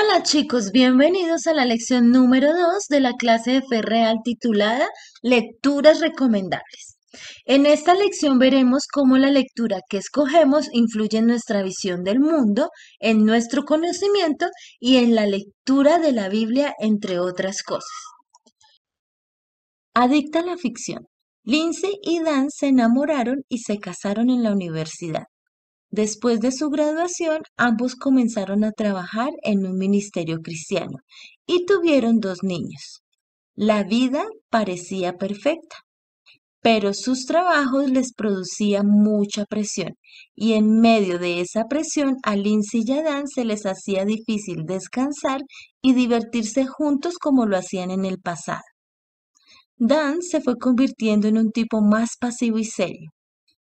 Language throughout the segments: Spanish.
Hola chicos, bienvenidos a la lección número 2 de la clase de Ferreal titulada Lecturas recomendables. En esta lección veremos cómo la lectura que escogemos influye en nuestra visión del mundo, en nuestro conocimiento y en la lectura de la Biblia, entre otras cosas. Adicta a la ficción. Lindsay y Dan se enamoraron y se casaron en la universidad. Después de su graduación, ambos comenzaron a trabajar en un ministerio cristiano y tuvieron dos niños. La vida parecía perfecta, pero sus trabajos les producían mucha presión y en medio de esa presión a Lindsay y Dan se les hacía difícil descansar y divertirse juntos como lo hacían en el pasado. Dan se fue convirtiendo en un tipo más pasivo y serio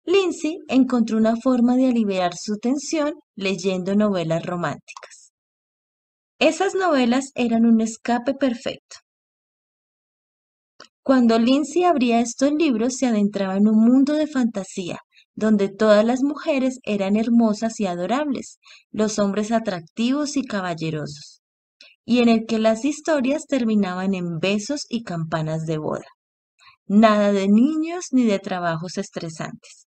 Lindsay encontró una forma de aliviar su tensión leyendo novelas románticas. Esas novelas eran un escape perfecto. Cuando Lindsay abría estos libros se adentraba en un mundo de fantasía, donde todas las mujeres eran hermosas y adorables, los hombres atractivos y caballerosos, y en el que las historias terminaban en besos y campanas de boda. Nada de niños ni de trabajos estresantes.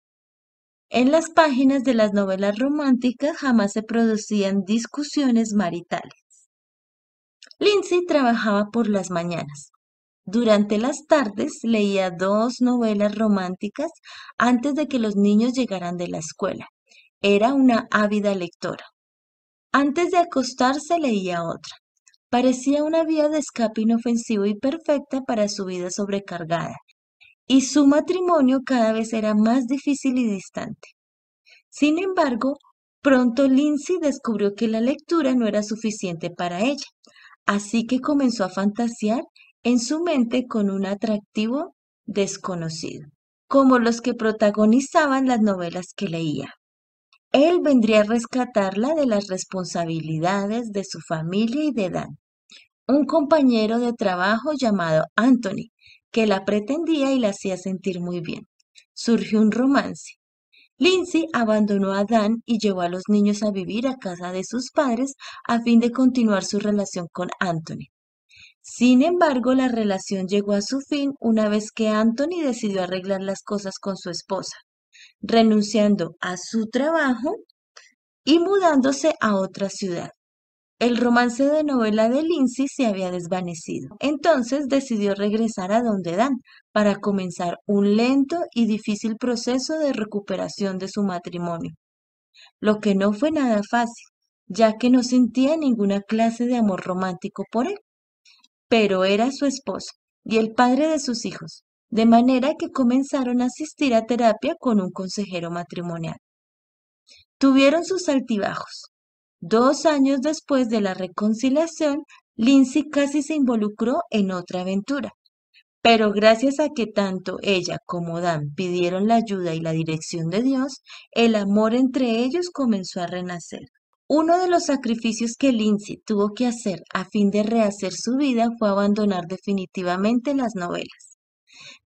En las páginas de las novelas románticas jamás se producían discusiones maritales. Lindsay trabajaba por las mañanas. Durante las tardes leía dos novelas románticas antes de que los niños llegaran de la escuela. Era una ávida lectora. Antes de acostarse leía otra. Parecía una vía de escape inofensiva y perfecta para su vida sobrecargada y su matrimonio cada vez era más difícil y distante. Sin embargo, pronto Lindsay descubrió que la lectura no era suficiente para ella, así que comenzó a fantasear en su mente con un atractivo desconocido, como los que protagonizaban las novelas que leía. Él vendría a rescatarla de las responsabilidades de su familia y de Dan, un compañero de trabajo llamado Anthony, que la pretendía y la hacía sentir muy bien. Surgió un romance. Lindsay abandonó a Dan y llevó a los niños a vivir a casa de sus padres a fin de continuar su relación con Anthony. Sin embargo, la relación llegó a su fin una vez que Anthony decidió arreglar las cosas con su esposa, renunciando a su trabajo y mudándose a otra ciudad. El romance de novela de Lindsay se había desvanecido. Entonces decidió regresar a donde Dan para comenzar un lento y difícil proceso de recuperación de su matrimonio. Lo que no fue nada fácil, ya que no sentía ninguna clase de amor romántico por él. Pero era su esposo y el padre de sus hijos, de manera que comenzaron a asistir a terapia con un consejero matrimonial. Tuvieron sus altibajos, Dos años después de la reconciliación, Lindsay casi se involucró en otra aventura. Pero gracias a que tanto ella como Dan pidieron la ayuda y la dirección de Dios, el amor entre ellos comenzó a renacer. Uno de los sacrificios que Lindsay tuvo que hacer a fin de rehacer su vida fue abandonar definitivamente las novelas.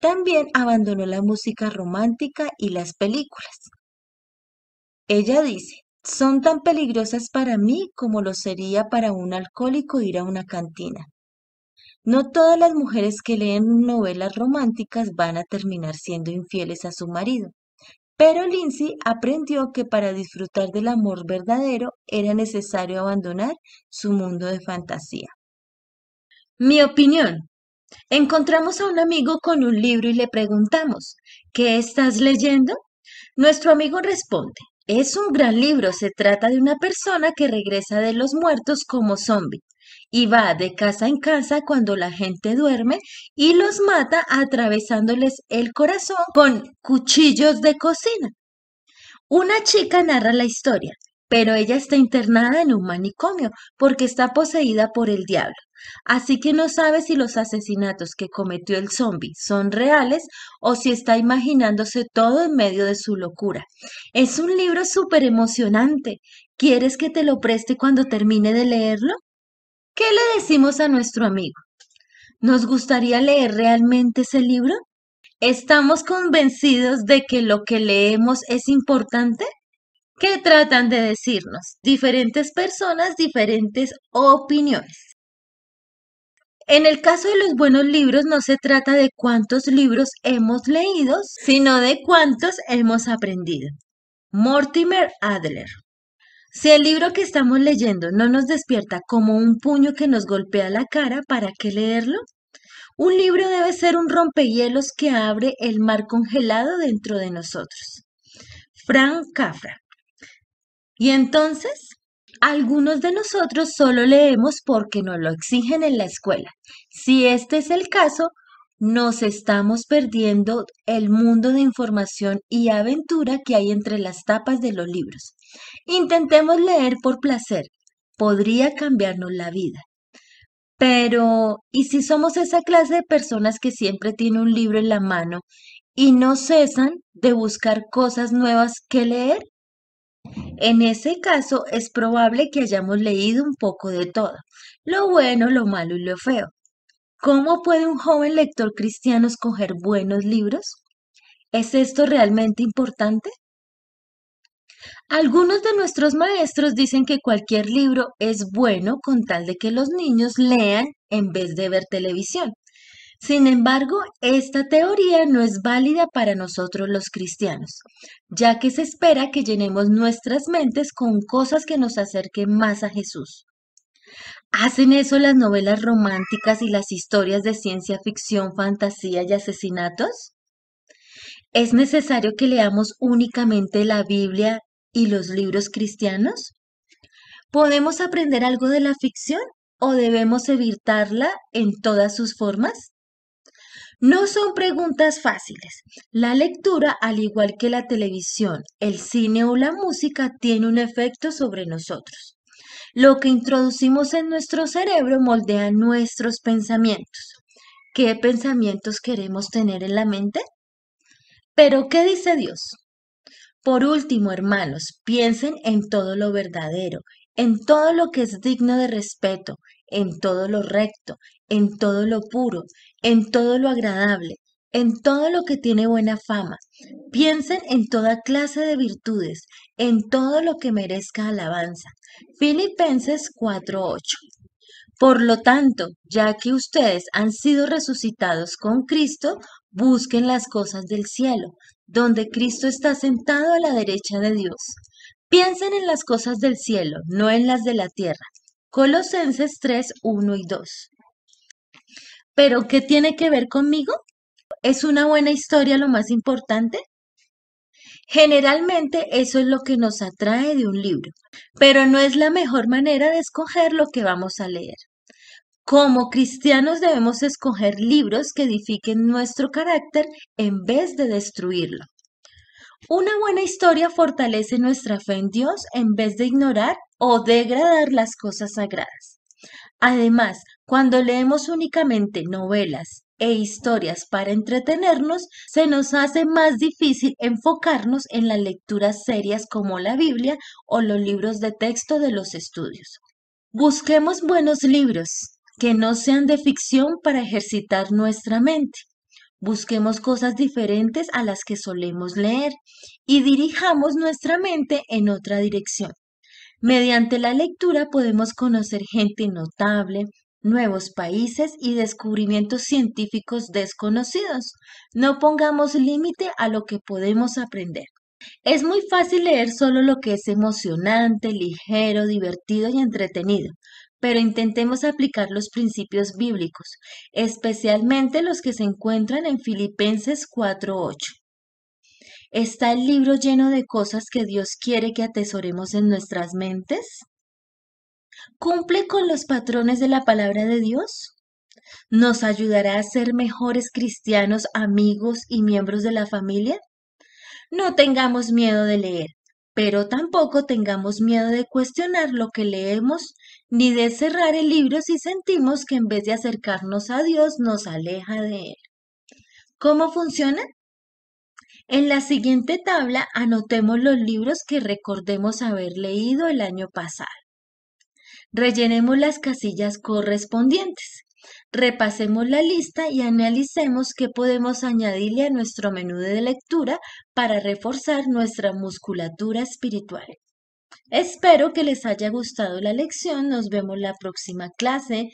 También abandonó la música romántica y las películas. Ella dice, son tan peligrosas para mí como lo sería para un alcohólico ir a una cantina. No todas las mujeres que leen novelas románticas van a terminar siendo infieles a su marido, pero Lindsay aprendió que para disfrutar del amor verdadero era necesario abandonar su mundo de fantasía. Mi opinión. Encontramos a un amigo con un libro y le preguntamos, ¿qué estás leyendo? Nuestro amigo responde, es un gran libro, se trata de una persona que regresa de los muertos como zombie y va de casa en casa cuando la gente duerme y los mata atravesándoles el corazón con cuchillos de cocina. Una chica narra la historia pero ella está internada en un manicomio porque está poseída por el diablo. Así que no sabe si los asesinatos que cometió el zombi son reales o si está imaginándose todo en medio de su locura. Es un libro súper emocionante. ¿Quieres que te lo preste cuando termine de leerlo? ¿Qué le decimos a nuestro amigo? ¿Nos gustaría leer realmente ese libro? ¿Estamos convencidos de que lo que leemos es importante? ¿Qué tratan de decirnos? Diferentes personas, diferentes opiniones. En el caso de los buenos libros no se trata de cuántos libros hemos leído, sino de cuántos hemos aprendido. Mortimer Adler. Si el libro que estamos leyendo no nos despierta como un puño que nos golpea la cara, ¿para qué leerlo? Un libro debe ser un rompehielos que abre el mar congelado dentro de nosotros. Frank Cafra. Y entonces, algunos de nosotros solo leemos porque nos lo exigen en la escuela. Si este es el caso, nos estamos perdiendo el mundo de información y aventura que hay entre las tapas de los libros. Intentemos leer por placer. Podría cambiarnos la vida. Pero, ¿y si somos esa clase de personas que siempre tiene un libro en la mano y no cesan de buscar cosas nuevas que leer? En ese caso, es probable que hayamos leído un poco de todo, lo bueno, lo malo y lo feo. ¿Cómo puede un joven lector cristiano escoger buenos libros? ¿Es esto realmente importante? Algunos de nuestros maestros dicen que cualquier libro es bueno con tal de que los niños lean en vez de ver televisión. Sin embargo, esta teoría no es válida para nosotros los cristianos, ya que se espera que llenemos nuestras mentes con cosas que nos acerquen más a Jesús. Hacen eso las novelas románticas y las historias de ciencia ficción, fantasía y asesinatos? ¿Es necesario que leamos únicamente la Biblia y los libros cristianos? ¿Podemos aprender algo de la ficción o debemos evitarla en todas sus formas? No son preguntas fáciles. La lectura, al igual que la televisión, el cine o la música, tiene un efecto sobre nosotros. Lo que introducimos en nuestro cerebro moldea nuestros pensamientos. ¿Qué pensamientos queremos tener en la mente? Pero, ¿qué dice Dios? Por último, hermanos, piensen en todo lo verdadero, en todo lo que es digno de respeto, en todo lo recto, en todo lo puro, en todo lo agradable, en todo lo que tiene buena fama. Piensen en toda clase de virtudes, en todo lo que merezca alabanza. Filipenses 4:8. Por lo tanto, ya que ustedes han sido resucitados con Cristo, busquen las cosas del cielo, donde Cristo está sentado a la derecha de Dios. Piensen en las cosas del cielo, no en las de la tierra Colosenses 3, 1 y 2. ¿Pero qué tiene que ver conmigo? ¿Es una buena historia lo más importante? Generalmente eso es lo que nos atrae de un libro, pero no es la mejor manera de escoger lo que vamos a leer. Como cristianos debemos escoger libros que edifiquen nuestro carácter en vez de destruirlo. Una buena historia fortalece nuestra fe en Dios en vez de ignorar o degradar las cosas sagradas. Además, cuando leemos únicamente novelas e historias para entretenernos, se nos hace más difícil enfocarnos en las lecturas serias como la Biblia o los libros de texto de los estudios. Busquemos buenos libros que no sean de ficción para ejercitar nuestra mente. Busquemos cosas diferentes a las que solemos leer y dirijamos nuestra mente en otra dirección. Mediante la lectura podemos conocer gente notable, nuevos países y descubrimientos científicos desconocidos. No pongamos límite a lo que podemos aprender. Es muy fácil leer solo lo que es emocionante, ligero, divertido y entretenido, pero intentemos aplicar los principios bíblicos, especialmente los que se encuentran en Filipenses 4.8. ¿Está el libro lleno de cosas que Dios quiere que atesoremos en nuestras mentes? ¿Cumple con los patrones de la palabra de Dios? ¿Nos ayudará a ser mejores cristianos, amigos y miembros de la familia? No tengamos miedo de leer, pero tampoco tengamos miedo de cuestionar lo que leemos ni de cerrar el libro si sentimos que en vez de acercarnos a Dios nos aleja de Él. ¿Cómo funciona? En la siguiente tabla anotemos los libros que recordemos haber leído el año pasado. Rellenemos las casillas correspondientes. Repasemos la lista y analicemos qué podemos añadirle a nuestro menú de lectura para reforzar nuestra musculatura espiritual. Espero que les haya gustado la lección. Nos vemos la próxima clase.